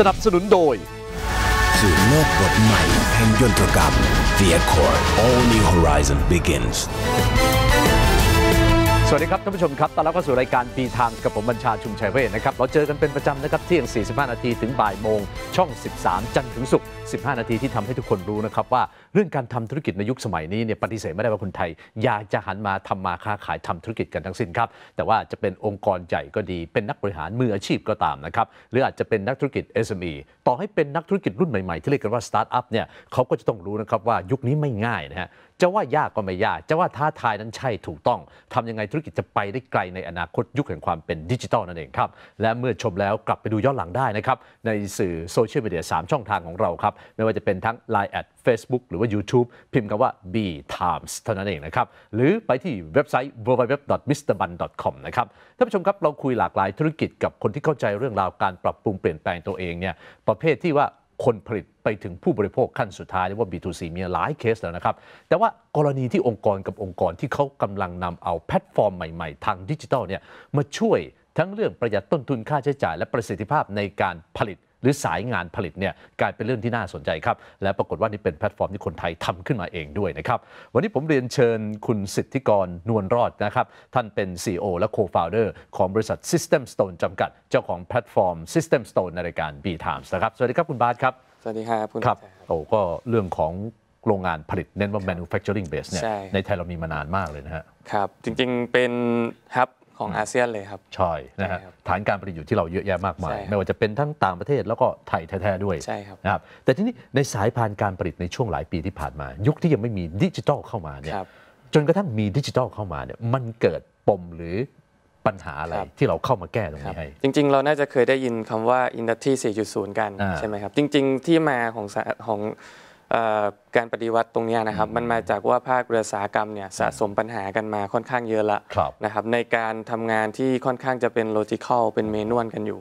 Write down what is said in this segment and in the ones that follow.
สนับสนุนโดยสู่โลกบทใหม่แห่งยนตรกรรม The Accord All New Horizon Begins สวัสดีครับท่านผู้ชมครับตอนรับเข้าสู่รายการปีทางกับผมบัญชาชุมชัยเวทนะครับ เราเจอกันเป็นประจำนะครับเที่ยง45 นาทีถึงบ่ายโมงช่อง 13 จันทร์ถึงศุกร์15 นาทีที่ทำให้ทุกคนรู้นะครับว่าเรื่องการทำธุรกิจในยุคสมัยนี้เนี่ยปฏิเสธไม่ได้ว่าคนไทยอยากจะหันมาทำมาค้าขายทำธุรกิจกันทั้งสิ้นครับ แต่ว่าจะเป็นองค์กรใหญ่ก็ดี เป็นนักบริหารมืออาชีพก็ตามนะครับ หรืออาจจะเป็นนักธุรกิจ SME ต่อให้เป็นนักธุรกิจรุ่นใหม่ๆ ที่เรียกกันว่าสตาร์ทอัพเนี่ยเขาก็จะต้องรู้นะครับว่ายุคนี้ไม่ง่ายนะฮะจะว่ายากก็ไม่ยาก จะว่าท้าทายนั้นใช่ถูกต้องทำยังไงธุรกิจจะไปได้ไกลในอนาคตยุคแห่งความเป็นดิจิตอลนั่นเองครับและเมื่อชมแล้วกลับไปดูย้อนหลังได้นะครับในสื่อโซเชียลมีเดีย3ช่องทางของเราครับไม่ว่าจะเป็นทั้ง Line@ Facebook หรือว่า YouTube พิมพ์คำว่า B Times เท่านั้นเองนะครับ หรือไปที่เว็บไซต์ www.mrban.com นะครับท่านผู้ชมครับเราคุยหลากหลายธุรกิจกับคนที่เข้าใจเรื่องราวการปรับปรุงเปลี่ยนแปลงตัวเองเนี่ยประเภทที่ว่าคนผลิตไปถึงผู้บริโภคขั้นสุดท้ายเรียกว่า B2C มีหลายเคสแล้วนะครับ แต่ว่ากรณีที่องค์กรกับองค์กรที่เขากำลังนำเอาแพลตฟอร์มใหม่ๆ ทางดิจิทัลเนี่ยมาช่วยทั้งเรื่องประหยัดต้นทุนค่าใช้จ่าย และประสิทธิภาพในการผลิตหรือสายงานผลิตเนี่ยกลายเป็นเรื่องที่น่าสนใจครับและปรากฏว่านี่เป็นแพลตฟอร์มที่คนไทยทำขึ้นมาเองด้วยนะครับ วันนี้ผมเรียนเชิญคุณสิทธิกรนวลรอดนะครับท่านเป็น CEO และ Co-founder ของบริษัท System Stone จำกัดเจ้าของแพลตฟอร์ม System Stone ในรายการ B Times นะครับสวัสดีครับคุณบาสครับ สวัสดีครับคุณครับโอ้ก็เรื่องของโรงงานผลิตเน้นว่า manufacturing base เนี่ยในไทยเรามีมานานมากเลยนะฮะครับจริงๆเป็นครับของอาเซียนเลยครับใช่นะฮะฐานการผลิตอยู่ที่เราเยอะแยะมากมายไม่ว่าจะเป็นทั้งต่างประเทศแล้วก็ไทยแท้ๆด้วยใช่ครับนะครับแต่ทีนี้ในสายพานการผลิตในช่วงหลายปีที่ผ่านมา ยุคที่ยังไม่มีดิจิทัลเข้ามาเนี่ยจนกระทั่งมีดิจิทัลเข้ามาเนี่ยมันเกิดปมหรือปัญหาอะไรรที่เราเข้ามาแก้ตรงนี้ให้จริง ๆ เราน่าจะเคยได้ยินคำว่าอินดัสทรี4.0 กันใช่ไหมครับ จริง ๆที่มาของของการปฏิวัติตรงนี้นะครับ มันมาจากว่าภาคเรือสาหกรรมเนี่ย สะสมปัญหากันมาค่อนข้างเยอะละนะครับ ในการทำงานที่ค่อนข้างจะเป็นโลจิคอลเป็นเมนวลกันอยู่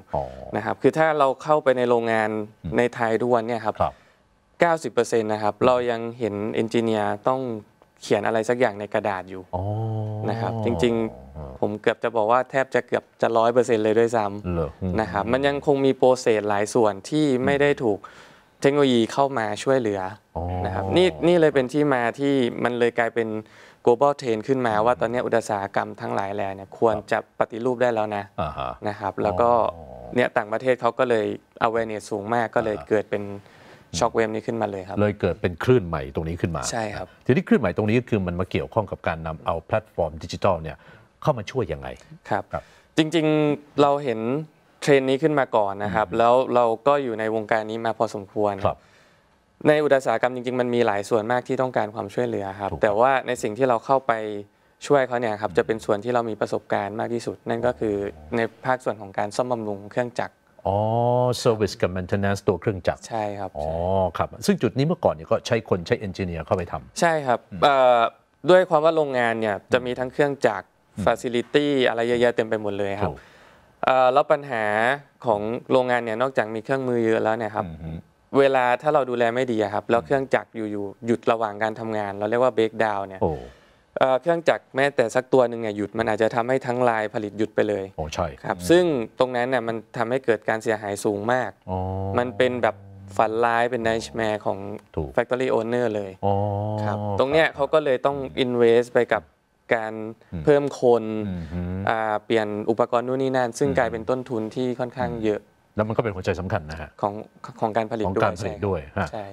นะครับคือถ้าเราเข้าไปในโรงงานในไทยด้วยเนี่ยครับ 90%นะครับ เรายังเห็นเอนจิเนียร์ต้องเขียนอะไรสักอย่างในกระดาษอยู่นะครับจริงๆผมเกือบจะบอกว่าแทบจะเกือบจะร้อยเปอร์เซ็นต์เลยด้วยซ้ำนะครับมันยังคงมีโปรเซสหลายส่วนที่ไม่ได้ถูกเทคโนโลยีเข้ามาช่วยเหลือนะครับนี่นี่เลยเป็นที่มาที่มันเลยกลายเป็น global trend ขึ้นมา ว่าตอนนี้อุตสาหกรรมทั้งหลายแหล่เนี่ยควรจะปฏิรูปได้แล้วนะนะครับแล้วก็เนี่ยต่างประเทศเขาก็เลย awareness สูงมากก็เลยเกิดเป็นช็อคเวฟนี้ขึ้นมาเลยครับเลยเกิดเป็นคลื่นใหม่ตรงนี้ขึ้นมาใช่ครับทีนี้คลื่นใหม่ตรงนี้คือมันมาเกี่ยวข้องกับการนำเอาแพลตฟอร์มดิจิทัลเนี่ยเข้ามาช่วยยังไงครับจริงๆเราเห็นเทรนนี้ขึ้นมาก่อนนะครับ แล้วเราก็อยู่ในวงการนี้มาพอสมควรครับในอุตสาหกรรมจริงๆมันมีหลายส่วนมากที่ต้องการความช่วยเหลือครับแต่ว่าในสิ่งที่เราเข้าไปช่วยเขาเนี่ยครับจะเป็นส่วนที่เรามีประสบการณ์มากที่สุด นั่นก็คือในภาคส่วนของการซ่อมบำรุงเครื่องจักรอ๋อเซอร์วิสกับแมเ n t e นน n ์ตัวเครื่องจักรใช่ครับอ๋อครับ ซึ่งจุดนี้เมื่อก่อนเนี่ยก็ใช้คนใช้เอนจิเนียร์เข้าไปทำใช่ครับด้วยความว่าโรงงานเนี่ยจะมีทั้งเครื่องจักรฟาซิลิตี้อะไรเยอะๆเต็มไปหมดเลยครับแล้วปัญหาของโรงงานเนี่ยนอกจากมีเครื่องมือเยอะแล้วเนี่ยครับเวลาถ้าเราดูแลไม่ดีครับ แล้วเครื่องจักรอยู่ๆหยุดระหว่างการทำงานเราเรียกว่าเบรกดาวน์เนี่ยเครื่องจักรแม้แต่สักตัวหนึ่งเนี่ยหยุดมันอาจจะทำให้ทั้งลายผลิตหยุดไปเลย โอ้ใช่ครับซึ่งตรงนั้นเนี่ยมันทำให้เกิดการเสียหายสูงมาก มันเป็นแบบฝันร้ายเป็นไนช์แมร์ของ Factory Owner เลยครับตรงเนี้ยเขาก็เลยต้อง invest ไปกับการเพิ่มคนเปลี่ยนอุปกรณ์นู่นนี่นั่นซึ่งกลายเป็นต้นทุนที่ค่อนข้างเยอะ แล้วมันก็เป็นหัวใจสำคัญนะฮะของของการผลิตของด้วยการผลิตด้วย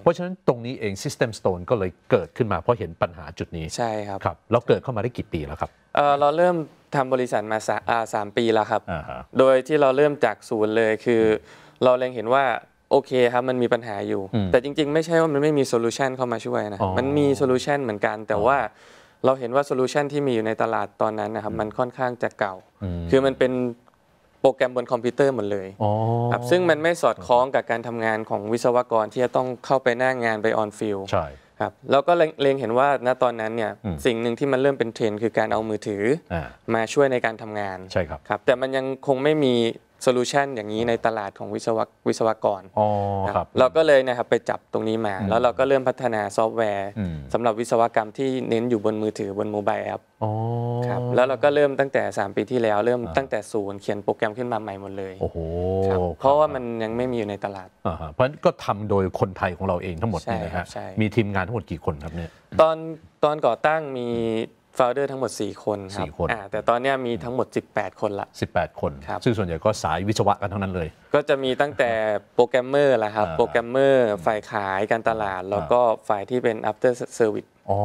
เพราะฉะนั้นตรงนี้เอง System Stone ก็เลยเกิดขึ้นมาเพราะเห็นปัญหาจุดนี้ใช่ครับครับแล้วเกิดเข้ามาได้กี่ปีแล้วครับ เราเริ่มทำบริษัทมาสามปีแล้วครับโดยที่เราเริ่มจากศูนย์เลยคือ เราเล็งเห็นว่าโอเคครับมันมีปัญหาอยู่ แต่จริงๆไม่ใช่ว่ามันไม่มีโซลูชันเข้ามาช่วยนะมันมีโซลูชันเหมือนกันแต่ว่าเราเห็นว่าโซลูชันที่มีอยู่ในตลาดตอนนั้นนะครับมันค่อนข้างจะเก่า คือมันเป็นโปรแกรมบนคอมพิวเตอร์หมดเลยครับซึ่งมันไม่สอดคล้องกับการทำงานของวิศวกรที่จะต้องเข้าไปหน้างงานไปออนฟิลใช่ครับแล้วก็เล็งเห็นว่าณตอนนั้นเนี่ยสิ่งหนึ่งที่มันเริ่มเป็นเทรนด์คือการเอามือถืออมาช่วยในการทำงาน ใช่ครับครับแต่มันยังคงไม่มีโซลูชันอย่างนี้ในตลาดของวิศวะวิศวกรเราก็เลยนะครับไปจับตรงนี้มา แล้วเราก็เริ่มพัฒนาซอฟต์แวร์สำหรับวิศวกรรมที่เน้นอยู่บนมือถือบนโมบายแอปครับแล้วเราก็เริ่มตั้งแต่ 3 ปีที่แล้วเริ่มตั้งแต่ศูนย์ เขียนโปรแกรมขึ้นมาใหม่หมดเลยโอ้โหเพราะว่ามันยังไม่มีอยู่ในตลาด เพราะก็ทำโดยคนไทยของเราเองทั้งหมดนี่นะฮะมีทีมงานทั้งหมดกี่คนครับเนี่ยตอนตอนก่อตั้งมีโฟลเดอร์ทั้งหมด4คนครับคนแต่ตอนนี้มีทั้งหมด 18 คนละ 18 คนครับซึ่งส่วนใหญ่ก็สายวิศวะกันทั้งนั้นเลย ก็จะมีตั้งแต่โปรแกรมเมอร์ละครับโปรแกรมเมอร์ฝ่ายขายการตลาด แล้วก็ฝ่ายที่เป็น after service อ๋อ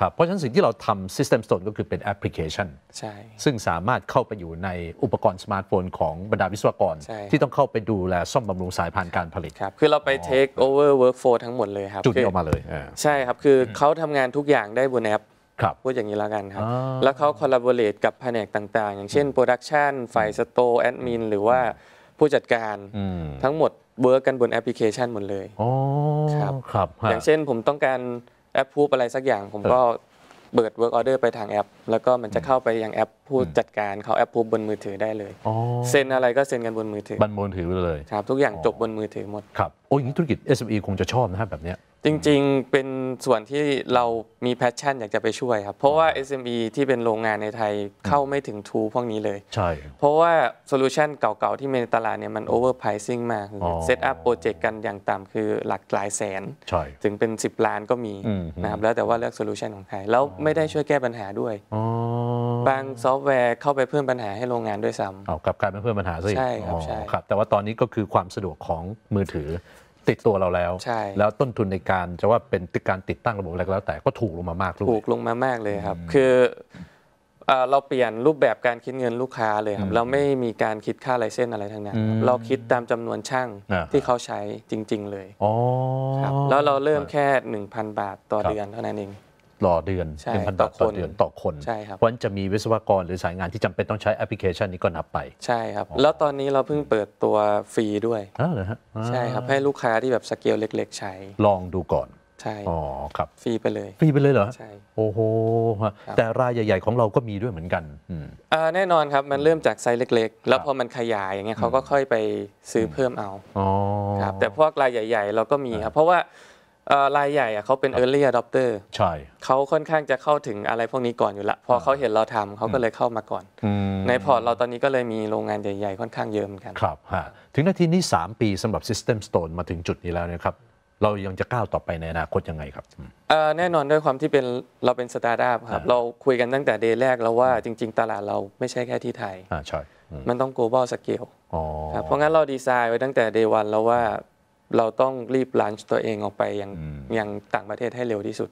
ครับเพราะฉะนั้นสิ่งที่เราทำ System Stone ก็คือเป็นแอปพลิเคชันใช่ซึ่งสามารถเข้าไปอยู่ในอุปกรณ์สมาร์ทโฟนของบรรดาวิศวกร ที่ต้องเข้าไปดูแลซ่อมบำรุงสายพานการผลิตครับคือเราไป take over workflow ทั้งหมดเลยครับจุดนี้ออกมาเลยใช่ครับคือเขาทำงานทุกอย่างได้บนแอปพูดอย่างนี้แล้วกันครับ แล้วเขาคอลลาบอร์เรตกับแผนกต่างๆ อย่างเช่นโปรดักชันฝ่ายสโตร์แอดมินหรือว่าผู้จัดการทั้งหมดเวิร์กกันบนแอปพลิเคชันหมดเลยครับครับอย่างเช่นผมต้องการแอปพูบอะไรสักอย่าง ผมก็เปิดเวิร์กออเดอร์ไปทางแอปแล้วก็มันจะเข้าไปยังแอปผู้จัดการเขาแอปพูบบนมือถือได้เลยเซ็นอะไรก็เซ็นกันบนมือถือบนมือถือเลยครับทุกอย่างจบบนมือถือหมดครับโอ้ยนี่ธุรกิจ SME คงจะชอบ นะครับแบบนี้จริงๆเป็นส่วนที่เรามีแพชชั่นอยากจะไปช่วยครับเพราะว่า SME ที่เป็นโรงงานในไทยเข้าไม่ถึงทูพวกนี้เลย ใช่ เพราะว่าโซลูชันเก่าๆที่มีในตลาดเนี่ยมันโอเวอร์ไพรซิ่งมากเซตอัพโปรเจกต์กันอย่างต่ำคือหลักหลายแสนใช่ถึงเป็น 10ล้านก็มีนะครับแล้วแต่ว่าเลือกโซลูชันของไทยแล้วไม่ได้ช่วยแก้ปัญหาด้วยบางซอฟต์แวร์เข้าไปเพิ่มปัญหาให้โรงงานด้วยซ้ำกลับกลายเป็นเพิ่มปัญหาซะอีกใช่ครับใช่ครับแต่ว่าตอนนี้ก็คือความสะดวกของมือถือติดตัวเราแล้วใช่แล้วต้นทุนในการจะว่าเป็นการติดตั้งระบบอะไรก็แล้ว แต่ก็ถูกลงมามากถูกลงมามากเลยครับ คือเราเปลี่ยนรูปแบบการคิดเงินลูกค้าเลยครับเราไม่มีการคิดค่าไรเส้นอะไรทั้งนั้นเราคิดตามจำนวนช่างที่เขาใช้จริง ๆ เลยครับแล้วเราเริ่มแค่ 1,000 บาทต่อเดือนเท่านั้นเองต่อเดือนเป็นพันบาทต่อเดือนต่อคนใช่ครับเพราะฉะนั้นจะมีวิศวกรหรือสายงานที่จำเป็นต้องใช้แอปพลิเคชันนี้ก็นับไป ใช่ครับแล้วตอนนี้เราเพิ่งเปิดตัวฟรีด้วยอ๋อเหรอฮะใช่ครับให้ลูกค้าที่แบบสเกลเล็กๆ ใช้ลองดูก่อนใช่อ๋อครับฟรีไปเลยฟรีไปเลยเหรอใช่โอ้โหแต่รายใหญ่ ๆ ของเราก็มีด้วยเหมือนกันอ่าแน่นอนครับมันเริ่มจากไซส์เล็กๆ แล้วพอมันขยายอย่างเงี้ยเขาก็ค่อยไปซื้อเพิ่มเอาอ๋อครับแต่พวกรายใหญ่ ๆ เราก็มีครับ เพราะว่ารายใหญ่อะเขาเป็น early adopter ใช่เขาค่อนข้างจะเข้าถึงอะไรพวกนี้ก่อนอยู่ละพอเขาเห็นเราทำเขาก็เลยเข้ามาก่อนในพอร์ตเราตอนนี้ก็เลยมีโรงงานใหญ่ๆ ค่อนข้างเยอะเหมือนกันครับฮะถึงนาทีนี้ 3 ปีสำหรับ System Stone มาถึงจุดนี้แล้วนะครับเรายังจะก้าวต่อไปในอนาคตยังไงครับแน่นอนด้วยความที่เป็นเราเป็นสตาร์ทอัพครับ เราคุยกันตั้งแต่เดย์แรกแล้วว่าจริง ๆ ตลาดเราไม่ใช่แค่ที่ไทยใช่มันต้อง global scale เพราะงั้นเราดีไซน์ไว้ตั้งแต่เดย์วันแล้วว่าเราต้องรีบลันช์ตัวเองออกไปยังยังต่างประเทศให้เร็วที่สุด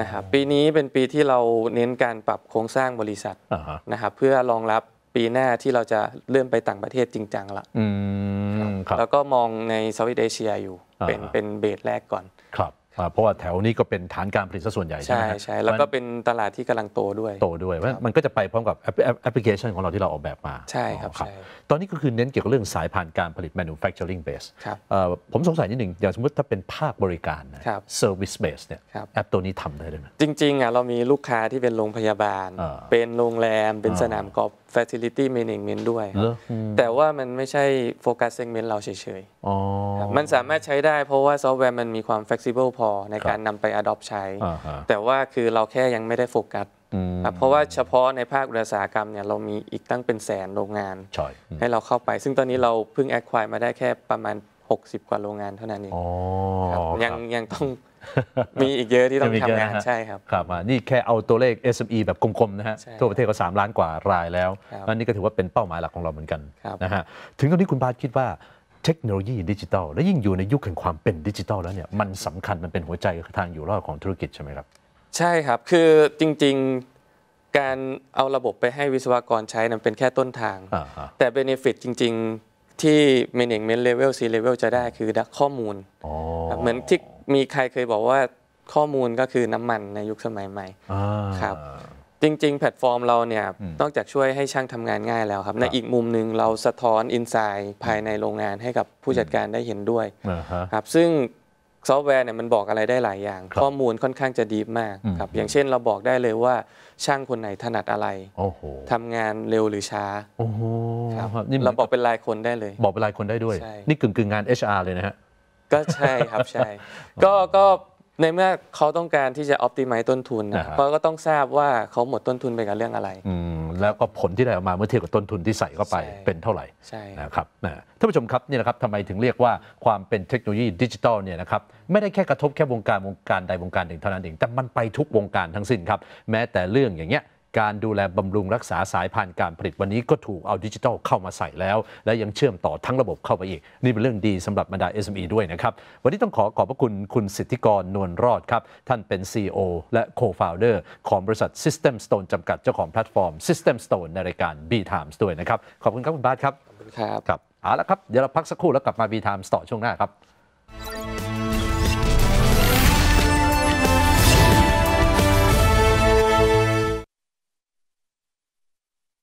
นะครับ ปีนี้เป็นปีที่เราเน้นการปรับโครงสร้างบริษัท นะครับ เพื่อรองรับปีหน้าที่เราจะเริ่มไปต่างประเทศจริงจังละแล้วก็มองในเซาท์อีสเอเชียอยู่ เป็นเป็นเบสแรกก่อนเพราะว่าแถวนี้ก็เป็นฐานการผลิตซะส่วนใหญ่ใช่ไหมใช่ แล้วก็เป็นตลาดที่กำลังโตด้วย โตด้วยมันก็จะไปพร้อมกับแอปพลิเคชันของเราที่เราออกแบบมาใช่ครับ ตอนนี้ก็คือเน้นเกี่ยวกับเรื่องสายผ่านการผลิต manufacturing base ครับผมสงสัยนิดหนึ่งอย่างสมมติถ้าเป็นภาคบริการนะ service base เนี่ยแอปตัวนี้ทำได้ไหมจริงๆอ่ะเรามีลูกค้าที่เป็นโรงพยาบาล เป็นโรงแรม เป็นสนามกอล์ฟ facility management ด้วย แต่ว่ามันไม่ใช่โฟกัสเซกเมนต์เราเฉยๆมันสามารถใช้ได้เพราะว่าซอฟต์แวร์มันมีความ flexible พออในการนำไป adopt ใช้แต่ว่าคือเราแค่ยังไม่ได้โฟกัส เพราะว่าเฉพาะในภาคอุตสาหกรรมเนี่ยเรามีอีกตั้งเป็นแสนโรงงานใให้เราเข้าไป ซึ่งตอนนี้เราเพิ่งแอดควายมาได้แค่ประมาณ 60 กว่าโรงงานเท่านั้นเองยังยังต้องมีอีกเยอะที่ต้องทำงานใช่ครับครับนี่แค่เอาตัวเลข SME แบบกลมๆนะฮะทั่วประเทศก็ 3 ล้านกว่ารายแล้วนั่นนี่ก็ถือว่าเป็นเป้าหมายหลักของเราเหมือนกันนะฮะถึงตรงนี้คุณบาทคิดว่าเทคโนโลยีดิจิทัลและยิ่งอยู่ในยุคแห่งความเป็นดิจิทัลแล้วเนี่ยมันสำคัญ มันเป็นหัวใจทางอยู่รอดของธุรกิจใช่ไหมครับ ใช่ครับ คือจริง ๆ การเอาระบบไปให้วิศวกรใช้นั้นเป็นแค่ต้นทาง แต่เบนฟิตจริง ๆ ที่ Management Level C Level จะได้คือข้อมูล เหมือนที่มีใครเคยบอกว่าข้อมูลก็คือน้ำมันในยุคสมัยใหม่ครับจริง ๆ แพลตฟอร์ม เราเนี่ย นอกจากช่วยให้ช่างทำงานง่ายแล้วครับ ในอีกมุมหนึ่งเราสะท้อนอินไซด์ภายในโรงงานให้กับผู้จัดการได้เห็นด้วยครับซึ่งซอฟต์แวร์เนี่ยมันบอกอะไรได้หลายอย่าง ข้อมูลค่อนข้างจะดีมากครับ อย่างเช่นเราบอกได้เลยว่าช่างคนไหนถนัดอะไรทำงานเร็วหรือช้าครับเราบอกเป็นรายคนได้เลย บอกเป็นรายคนได้ด้วยนี่กึ่งกึ่งงาน HR เลยนะฮะก็ใช่ครับใช่ ก็ก็ในเมื่อเขาต้องการที่จะออพติมัยต้นทุนนะเขาก็ต้องทราบว่าเขาหมดต้นทุนไปกับเรื่องอะไรแล้วก็ผลที่ได้ออกมาเมื่อเทียบกับต้นทุนที่ใส่เข้าไปเป็นเท่าไหร่ใช่นะครับท่านผู้ชมครับนี่นะครับทำไมถึงเรียกว่าความเป็นเทคโนโลยีดิจิทัลเนี่ยนะครับไม่ได้แค่กระทบแค่วงการวงการใดวงการหนึ่งเท่านั้นเอง แต่มันไปทุกวงการทั้งสิ้นครับแม้แต่เรื่องอย่างเงี้ยการดูแลบำรุงรักษาสายพันธุ์การผลิตวันนี้ก็ถูกเอาดิจิทัลเข้ามาใส่แล้ว และยังเชื่อมต่อทั้งระบบเข้าไปอีก นี่เป็นเรื่องดีสำหรับบรรดา SME ด้วยนะครับ วันนี้ต้องขอขอบพระคุณคุณสิทธิกรนวลรอดครับ ท่านเป็น CEO และ Co-founder ของบริษัท System Stone จำกัดเจ้าของแพลตฟอร์ม System Stone ในรายการ B Times ด้วยนะครับขอบคุณครับคุณบาสครับขอบคุณครับครับเอาละครับเดี๋ยวเราพักสักครู่แล้วกลับมา B Times ต่อช่วงหน้าครับ